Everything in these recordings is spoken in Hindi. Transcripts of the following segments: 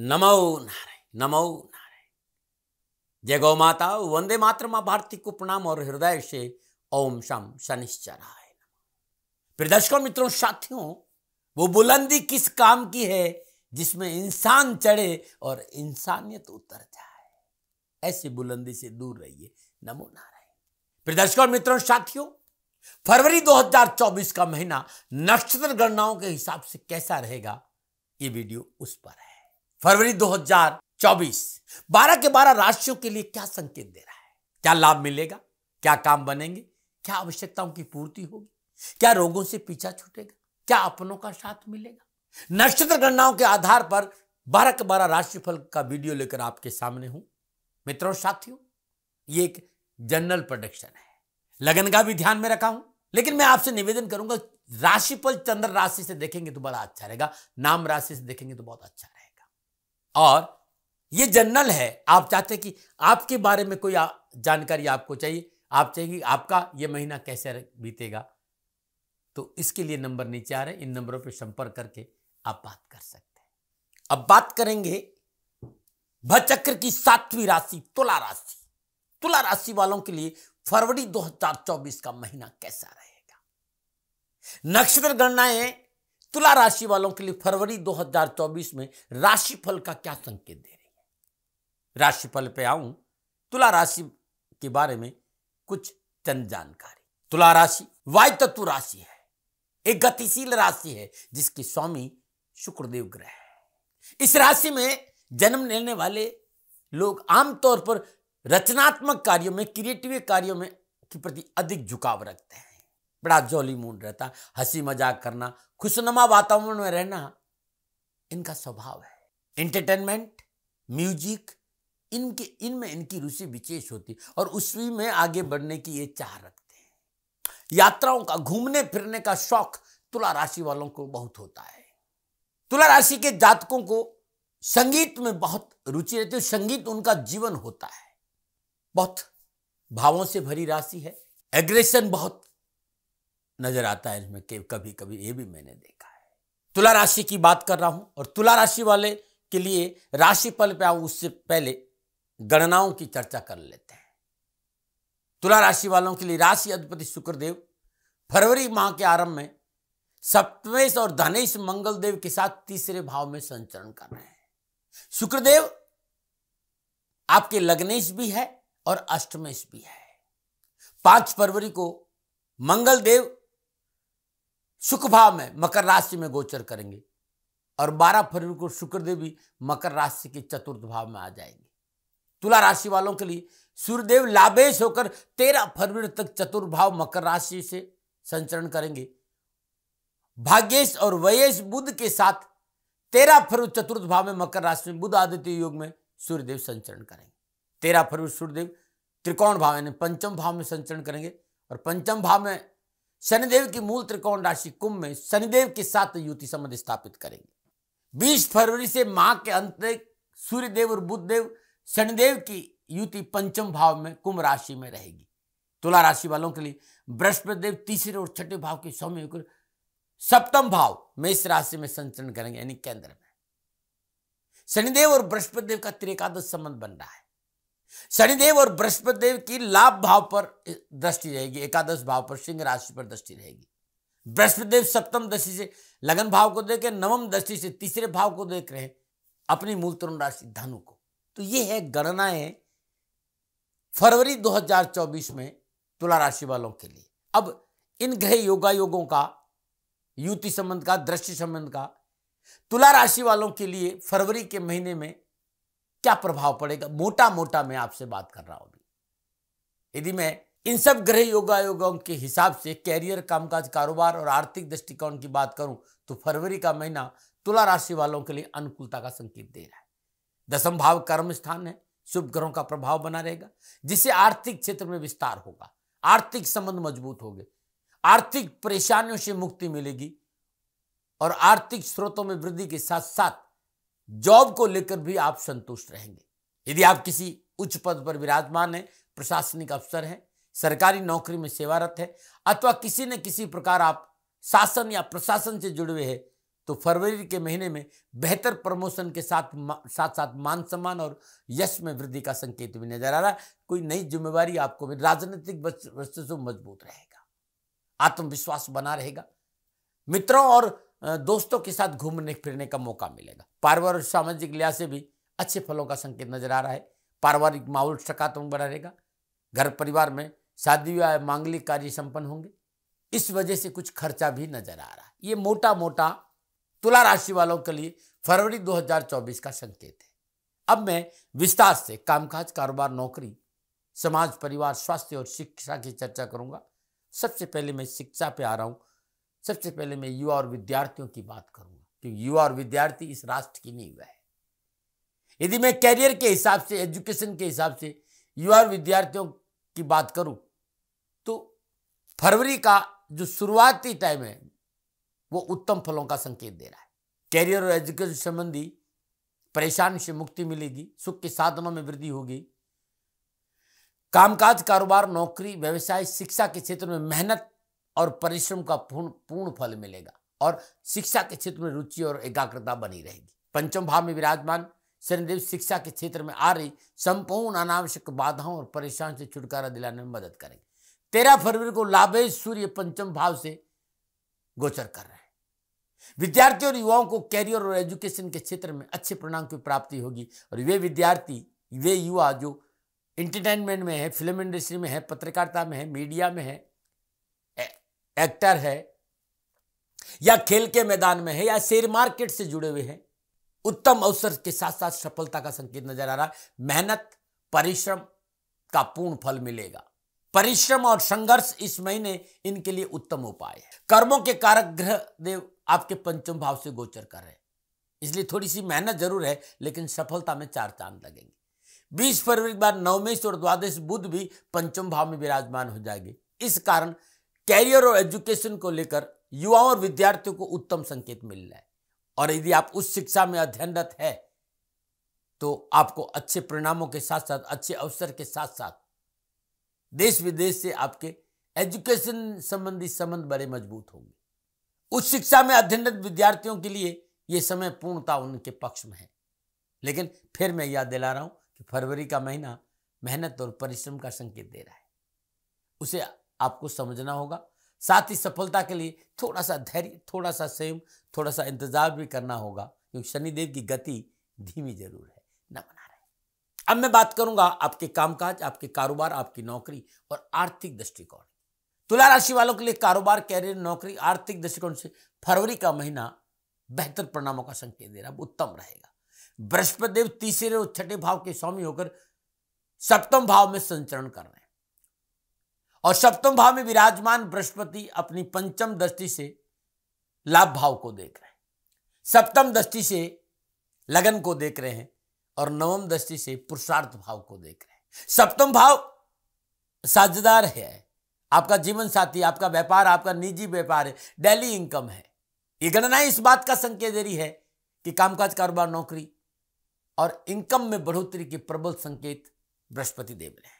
नमो नारायण नमो नारायण जय गौ माता वंदे मातृ माँ भारती को प्रणाम और हृदय से ओम शम शनिश्चराय फिर दर्शकों मित्रों साथियों वो बुलंदी किस काम की है जिसमें इंसान चढ़े और इंसानियत उतर जाए ऐसी बुलंदी से दूर रहिए नमो नारायण फिर दर्शकों मित्रों साथियों फरवरी 2024 का महीना नक्षत्र गणनाओं के हिसाब से कैसा रहेगा ये वीडियो उस पर है फरवरी 2024 बारह के बारह राशियों के लिए क्या संकेत दे रहा है क्या लाभ मिलेगा क्या काम बनेंगे क्या आवश्यकताओं की पूर्ति होगी क्या रोगों से पीछा छूटेगा क्या अपनों का साथ मिलेगा नक्षत्र गणनाओं के आधार पर बारह के बारह राशिफल का वीडियो लेकर आपके सामने हूं मित्रों साथियों ये एक जनरल प्रोडक्शन है लगन का भी ध्यान में रखा हूं लेकिन मैं आपसे निवेदन करूंगा राशिफल चंद्र राशि से देखेंगे तो बड़ा अच्छा रहेगा नाम राशि से देखेंगे तो बहुत अच्छा रहेगा और ये जनरल है आप चाहते कि आपके बारे में कोई जानकारी आपको चाहिए आप चाहिए कि आपका ये महीना कैसे बीतेगा तो इसके लिए नंबर नीचे आ रहे हैं इन नंबरों पर संपर्क करके आप बात कर सकते हैं अब बात करेंगे भचक्र की सातवीं राशि तुला राशि तुला राशि वालों के लिए फरवरी 2024 का महीना कैसा रहेगा नक्षत्र गणनाएं तुला राशि वालों के लिए फरवरी 2024 में राशिफल का क्या संकेत दे रही है राशिफल पे आऊं तुला राशि के बारे में कुछ चंद जानकारी तुला राशि वाय तत्व राशि है एक गतिशील राशि है जिसके स्वामी शुक्रदेव ग्रह है इस राशि में जन्म लेने वाले लोग आमतौर पर रचनात्मक कार्यों में क्रिएटिव कार्यों में के प्रति अधिक झुकाव रखते हैं बड़ा जॉली मूड रहता हंसी मजाक करना खुशनुमा वातावरण में रहना इनका स्वभाव है एंटरटेनमेंट म्यूजिक इनके इनमें इनकी रुचि विशेष होती और उसी में आगे बढ़ने की ये चाह रखते हैं यात्राओं का घूमने फिरने का शौक तुला राशि वालों को बहुत होता है तुला राशि के जातकों को संगीत में बहुत रुचि रहती है संगीत उनका जीवन होता है बहुत भावों से भरी राशि है एग्रेशन बहुत नजर आता है इसमें कभी कभी ये भी मैंने देखा है तुला राशि की बात कर रहा हूं और तुला राशि वाले के लिए राशिफल पे आऊ उससे पहले गणनाओं की चर्चा कर लेते हैं तुला राशि वालों के लिए राशि अधिपति शुक्रदेव फरवरी माह के आरंभ में सप्तमेश और धनेश मंगलदेव के साथ तीसरे भाव में संचरण कर रहे हैं शुक्रदेव आपके लग्नेश भी है और अष्टमेश भी है पांच फरवरी को मंगलदेव सुख भाव में मकर राशि में गोचर करेंगे और 12 फरवरी को शुक्रदेव भी मकर राशि के चतुर्थ भाव में आ जाएंगे तुला राशि वालों के लिए सूर्यदेव लाभेश होकर 13 फरवरी तक चतुर्भाव मकर राशि से संचरण करेंगे भाग्येश और वयेश बुद्ध के साथ 13 फरवरी चतुर्थ भाव में मकर राशि में बुद्ध आदित्य योग में सूर्यदेव संचरण करेंगे तेरह फरवरी सूर्यदेव त्रिकोण भाव यानी पंचम भाव में संचरण करेंगे और पंचम भाव में शनिदेव की मूल त्रिकोण राशि कुंभ में शनिदेव के साथ युति संबंध स्थापित करेंगे 20 फरवरी से माह के अंत तक सूर्यदेव और बुद्धदेव शनिदेव की युति पंचम भाव में कुंभ राशि में रहेगी तुला राशि वालों के लिए बृहस्पति देव तीसरे और छठे भाव के सौम्य होकर सप्तम भाव मेष राशि में संचरण करेंगे यानी केंद्र में शनिदेव और बृहस्पति देव का त्रिकादश संबंध बन रहा है शनिदेव और बृहस्पति देव की लाभ भाव पर दृष्टि रहेगी एकादश भाव पर सिंह राशि पर दृष्टि रहेगी बृहस्पति देव सप्तम दृष्टि से लगन भाव को देख नवम दृष्टि से तीसरे भाव को देख रहे हैं अपनी मूल तरुण राशि धनु को तो ये है गणनाएं फरवरी 2024 में तुला राशि वालों के लिए अब इन ग्रह योगा योगों का युति संबंध का दृष्टि संबंध का तुला राशि वालों के लिए फरवरी के महीने में क्या प्रभाव पड़ेगा मोटा मोटा मैं आपसे बात कर रहा हूं अभी यदि मैं इन सब ग्रह योगा के हिसाब से कैरियर कामकाज कारोबार और आर्थिक दृष्टिकोण की बात करूं तो फरवरी का महीना तुला राशि वालों के लिए अनुकूलता का संकेत दे रहा है दसम भाव कर्म स्थान है शुभ ग्रहों का प्रभाव बना रहेगा जिससे आर्थिक क्षेत्र में विस्तार होगा आर्थिक संबंध मजबूत होंगे आर्थिक परेशानियों से मुक्ति मिलेगी और आर्थिक स्रोतों में वृद्धि के साथ साथ जॉब को लेकर भी आप संतुष्ट रहेंगे यदि आप किसी उच्च पद पर विराजमान हैं प्रशासनिक अफसर हैं सरकारी नौकरी में सेवारत है अथवा किसी न किसी प्रकार आप शासन या प्रशासन से जुड़े हुए हैं तो फरवरी के महीने में बेहतर प्रमोशन के साथ साथ साथ मान सम्मान और यश में वृद्धि का संकेत भी नजर आ रहा है कोई नई जिम्मेवारी आपको भी राजनीतिक वस्तु मजबूत रहेगा आत्मविश्वास बना रहेगा मित्रों और दोस्तों के साथ घूमने फिरने का मौका मिलेगा पारिवारिक सामाजिक लिहाज से भी अच्छे फलों का संकेत नजर आ रहा है पारिवारिक माहौल सकारात्मक बना रहेगा घर परिवार में शादी विवाह मांगलिक कार्य संपन्न होंगे इस वजह से कुछ खर्चा भी नजर आ रहा है ये मोटा मोटा तुला राशि वालों के लिए फरवरी 2024 का संकेत है अब मैं विस्तार से कामकाज कारोबार नौकरी समाज परिवार स्वास्थ्य और शिक्षा की चर्चा करूंगा सबसे पहले मैं शिक्षा पे आ रहा हूं सबसे पहले मैं युवा और विद्यार्थियों की बात करूंगा क्योंकि युवा और विद्यार्थी इस राष्ट्र की नींव है यदि मैं कैरियर के हिसाब से एजुकेशन के हिसाब से युवा और विद्यार्थियों की बात करूं तो फरवरी का जो शुरुआती टाइम है वो उत्तम फलों का संकेत दे रहा है कैरियर और एजुकेशन संबंधी परेशान से मुक्ति मिलेगी सुख के साधनों में वृद्धि होगी कामकाज कारोबार नौकरी व्यवसाय शिक्षा के क्षेत्र में मेहनत और परिश्रम का पूर्ण पूर्ण फल मिलेगा और शिक्षा के क्षेत्र में रुचि और एकाग्रता बनी रहेगी पंचम भाव में विराजमान शनिदेव शिक्षा के क्षेत्र में आ रही संपूर्ण अनावश्यक बाधाओं और परेशान से छुटकारा दिलाने में मदद करेंगे तेरह फरवरी को लाभेश सूर्य पंचम भाव से गोचर कर रहे हैं विद्यार्थी और युवाओं को कैरियर और एजुकेशन के क्षेत्र में अच्छे परिणाम की प्राप्ति होगी और वे विद्यार्थी वे युवा जो इंटरटेनमेंट में है फिल्म इंडस्ट्री में है पत्रकारिता में है मीडिया में है एक्टर है या खेल के मैदान में है या शेयर मार्केट से जुड़े हुए हैं उत्तम अवसर के साथ साथ सफलता का संकेत नजर आ रहा है मेहनत परिश्रम का पूर्ण फल मिलेगा परिश्रम और संघर्ष इस महीने इनके लिए उत्तम उपाय है कर्मों के कारक ग्रह देव आपके पंचम भाव से गोचर कर रहे हैं इसलिए थोड़ी सी मेहनत जरूर है लेकिन सफलता में चार चांद लगेंगे बीस फरवरी के बाद नवमेश और द्वादश बुद्ध भी पंचम भाव में विराजमान हो जाएंगे इस कारण कैरियर और एजुकेशन को लेकर युवाओं और विद्यार्थियों को उत्तम संकेत मिल रहा है और यदि आप उस शिक्षा में अध्ययनरत है तो आपको अच्छे परिणामों के साथ साथ अच्छे अवसर के साथ साथ देश विदेश से आपके एजुकेशन संबंधी संबंध बड़े मजबूत होंगे उस शिक्षा में अध्ययनरत विद्यार्थियों के लिए यह समय पूर्णता उनके पक्ष में है लेकिन फिर मैं याद दिला रहा हूं कि फरवरी का महीना मेहनत और परिश्रम का संकेत दे रहा है उसे आपको समझना होगा साथ ही सफलता के लिए थोड़ा सा धैर्य थोड़ा सा सेम थोड़ा सा इंतजार भी करना होगा क्योंकि शनिदेव की गति धीमी जरूर है न बना रहे अब मैं बात करूंगा आपके कामकाज आपके कारोबार आपकी नौकरी और आर्थिक दृष्टिकोण तुला राशि वालों के लिए कारोबार कैरियर नौकरी आर्थिक दृष्टिकोण से फरवरी का महीना बेहतर परिणामों का संकेत दे रहा है उत्तम रहेगा बृहस्पति देव तीसरे और छठे भाव के स्वामी होकर सप्तम भाव में संचरण कर रहे हैं और सप्तम भाव में विराजमान बृहस्पति अपनी पंचम दृष्टि से लाभ भाव को देख रहे हैं सप्तम दृष्टि से लगन को देख रहे हैं और नवम दृष्टि से पुरुषार्थ भाव को देख रहे हैं सप्तम भाव साझेदार है आपका जीवन साथी आपका व्यापार आपका निजी व्यापार है डेली इनकम है ये गणना इस बात का संकेत दे रही है कि कामकाज कारोबार नौकरी और इनकम में बढ़ोतरी के प्रबल संकेत बृहस्पति देव रहे हैं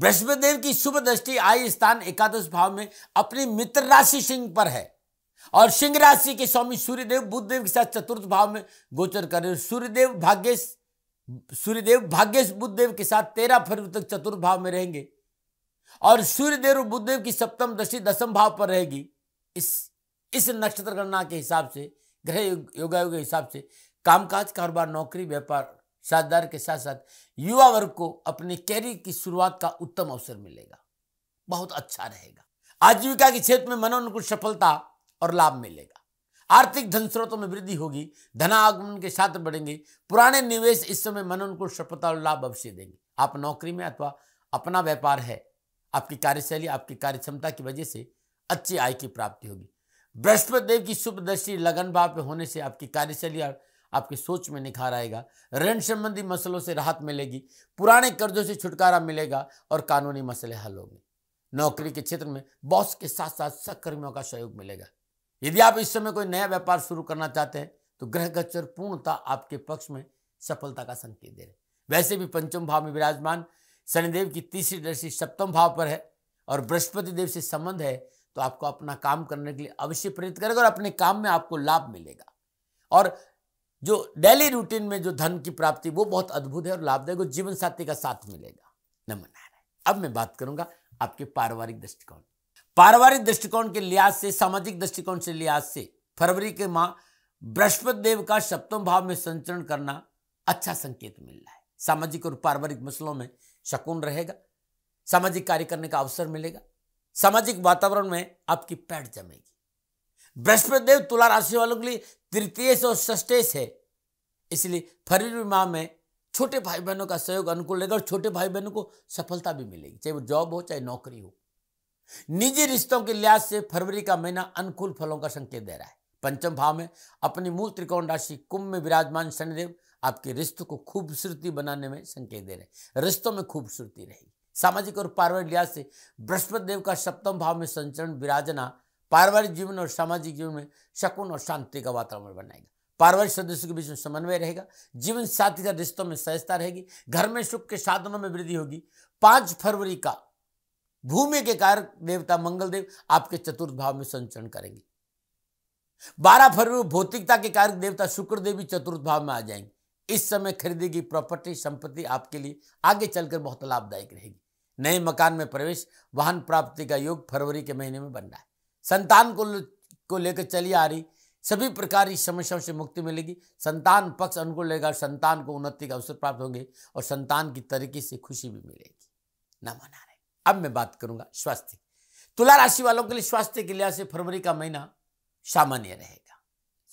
बृहस्पतिदेव की शुभ दृष्टि आय स्थान एकादश भाव में अपनी मित्र राशि सिंह पर है और सिंह राशि के स्वामी सूर्यदेव बुद्धदेव के साथ चतुर्थ भाव में गोचर कर रहे सूर्यदेव भाग्यश सूर्यदेव भाग्यश बुद्धदेव के साथ तेरह फरवरी तक चतुर्थ भाव में रहेंगे और सूर्यदेव और बुद्धदेव की सप्तम दृष्टि दसम भाव पर रहेगी इस इस नक्षत्र गणना के हिसाब से ग्रह योगायोग के हिसाब से कामकाज कारोबार नौकरी व्यापार साझेदार के साथ साथ युवा वर्ग को अपने कैरियर की शुरुआत का उत्तम अवसर मिलेगा बहुत अच्छा रहेगा आजीविका के क्षेत्र में मनोनुकूल सफलता और लाभ मिलेगा आर्थिक धन स्रोतों में वृद्धि होगी धनागमन के साथ बढ़ेंगे पुराने निवेश इस समय मनोनुकूल सफलता और लाभ अवश्य देंगे आप नौकरी में अथवा अपना व्यापार है आपकी कार्यशैली आपकी कार्य क्षमता की वजह से अच्छी आय की प्राप्ति होगी बृहस्पति देव की शुभ दृष्टि लगन भाव पे होने से आपकी कार्यशैली और आपकी सोच में निखार आएगा ऋण संबंधी मसलों से राहत मिलेगी पुराने कर्जों से छुटकारा मिलेगा और कानूनी मसले हल होंगे नौकरी के क्षेत्र में बॉस के साथ साथ सहकर्मियों का सहयोग मिलेगा यदि आप इस समय कोई नया व्यापार शुरू करना चाहते हैं तो ग्रह गचर पूर्णता आपके पक्ष में सफलता का संकेत दे रहे वैसे भी पंचम भाव में विराजमान शनिदेव की तीसरी दृष्टि सप्तम भाव पर है और बृहस्पति देव से संबंध है तो आपको अपना काम करने के लिए अवश्य प्रेरित करेगा और अपने काम में आपको लाभ मिलेगा और जो डेली रूटीन में जो धन की प्राप्ति वो बहुत अद्भुत है और लाभदायक जीवन साथी का साथ मिलेगा नमन अब मैं बात करूंगा आपके पारिवारिक दृष्टिकोण पारिवारिक दृष्टिकोण के लिहाज से सामाजिक दृष्टिकोण से लिहाज से फरवरी के माह बृहस्पति देव का सप्तम भाव में संचरण करना अच्छा संकेत मिल रहा है सामाजिक और पारिवारिक मसलों में शकुन रहेगा सामाजिक कार्य करने का अवसर मिलेगा सामाजिक वातावरण में आपकी पैठ जमेगी बृहस्पति देव तुला राशि वालों के लिए तृतीय और षष्टेश है इसलिए फरवरी माह में छोटे भाई बहनों का सहयोग अनुकूल रहेगा और छोटे भाई बहनों को सफलता भी मिलेगी चाहे वो जॉब हो चाहे नौकरी हो निजी रिश्तों के लिहाज से फरवरी का महीना अनुकूल फलों का संकेत दे रहा है पंचम भाव में अपनी मूल त्रिकोण राशि कुंभ में विराजमान शनिदेव आपके रिश्तों को खूबसूरती बनाने में संकेत दे रहे हैं रिश्तों में खूबसूरती रहेगी सामाजिक और पारिवारिक लिहाज से बृहस्पति देव का सप्तम भाव में संचरण विराजना पारिवारिक जीवन और सामाजिक जीवन में शकुन और शांति का वातावरण बनाएगा पारिवारिक सदस्यों के बीच में समन्वय रहेगा जीवन साथी का रिश्तों में सहजता रहेगी घर में सुख के साधनों में वृद्धि होगी पांच फरवरी का भूमि के कारक देवता मंगलदेव आपके चतुर्थ भाव में संचरण करेंगे बारह फरवरी भौतिकता के कारक देवता शुक्र देवी चतुर्थ भाव में आ जाएंगे इस समय खरीदी गई प्रॉपर्टी संपत्ति आपके लिए आगे चलकर बहुत लाभदायक रहेगी नए मकान में प्रवेश वाहन प्राप्ति का योग फरवरी के महीने में बन रहा है संतान को को लेकर चली आ रही सभी प्रकार की समस्याओं से मुक्ति मिलेगी संतान पक्ष अनुकूल रहेगा संतान को उन्नति का अवसर प्राप्त होंगे और संतान की तरीके से खुशी भी मिलेगी ना मना रहे अब मैं बात करूंगा स्वास्थ्य तुला राशि वालों के लिए स्वास्थ्य के लिहाज से फरवरी का महीना सामान्य रहेगा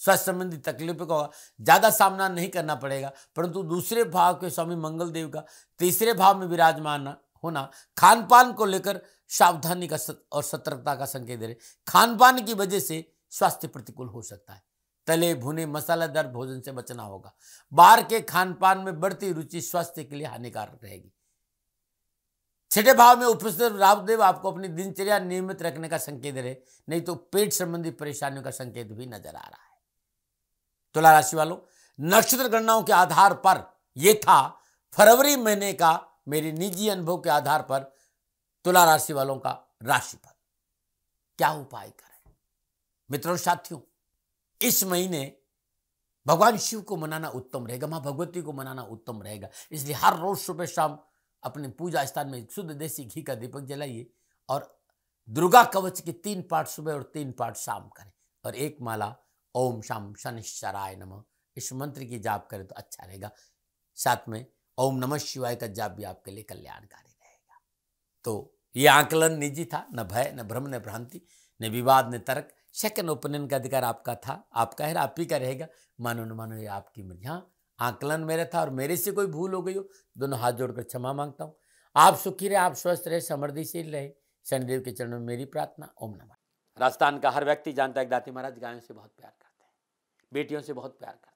स्वास्थ्य संबंधी तकलीफों का ज़्यादा सामना नहीं करना पड़ेगा परंतु दूसरे भाव के स्वामी मंगल देव का तीसरे भाव में विराजमान होना खान पान को लेकर सावधानी का सत और सतर्कता का संकेत दे रहे खान पान की वजह से स्वास्थ्य प्रतिकूल हो सकता है तले भुने मसालेदार भोजन से बचना होगा बाहर के खान पान में बढ़ती रुचि स्वास्थ्य के लिए हानिकारक रहेगी छठे भाव में उपस्थित रावदेव आपको अपनी दिनचर्या नियमित रखने का संकेत दे रहे नहीं तो पेट संबंधी परेशानियों का संकेत भी नजर आ रहा है तुला तो राशि वालों नक्षत्र गणनाओं के आधार पर यह था फरवरी महीने का मेरे निजी अनुभव के आधार पर तुला राशि वालों का राशिफल क्या उपाय करें मित्रों साथियों इस महीने भगवान शिव को मनाना उत्तम रहेगा मां भगवती को मनाना उत्तम रहेगा इसलिए हर रोज सुबह शाम अपने पूजा स्थान में शुद्ध देसी घी का दीपक जलाइए और दुर्गा कवच के तीन पाठ सुबह और तीन पाठ शाम करें और एक माला ओम शाम शनिश्चराय नम इस मंत्र की जाप करें तो अच्छा रहेगा साथ में ओम नमः शिवाय का जाप भी आपके लिए कल्याणकारी रहेगा तो ये आकलन निजी था न भय न भ्रम न भ्रांति न विवाद न तर्क सेकंड ओपिनियन का अधिकार आपका था आपका है आप ही का रहेगा मानो न मानो ये आपकी मर्जी हाँ आकलन मेरा था और मेरे से कोई भूल हो गई हो दोनों हाथ जोड़कर क्षमा मांगता हूँ आप सुखी रहे आप स्वस्थ रहे समृद्धिशील रहे शनिदेव के चरणों में मेरी प्रार्थना ओम नमः राजस्थान का हर व्यक्ति जानता है दाती महाराज गायों से बहुत प्यार करते हैं बेटियों से बहुत प्यार करते हैं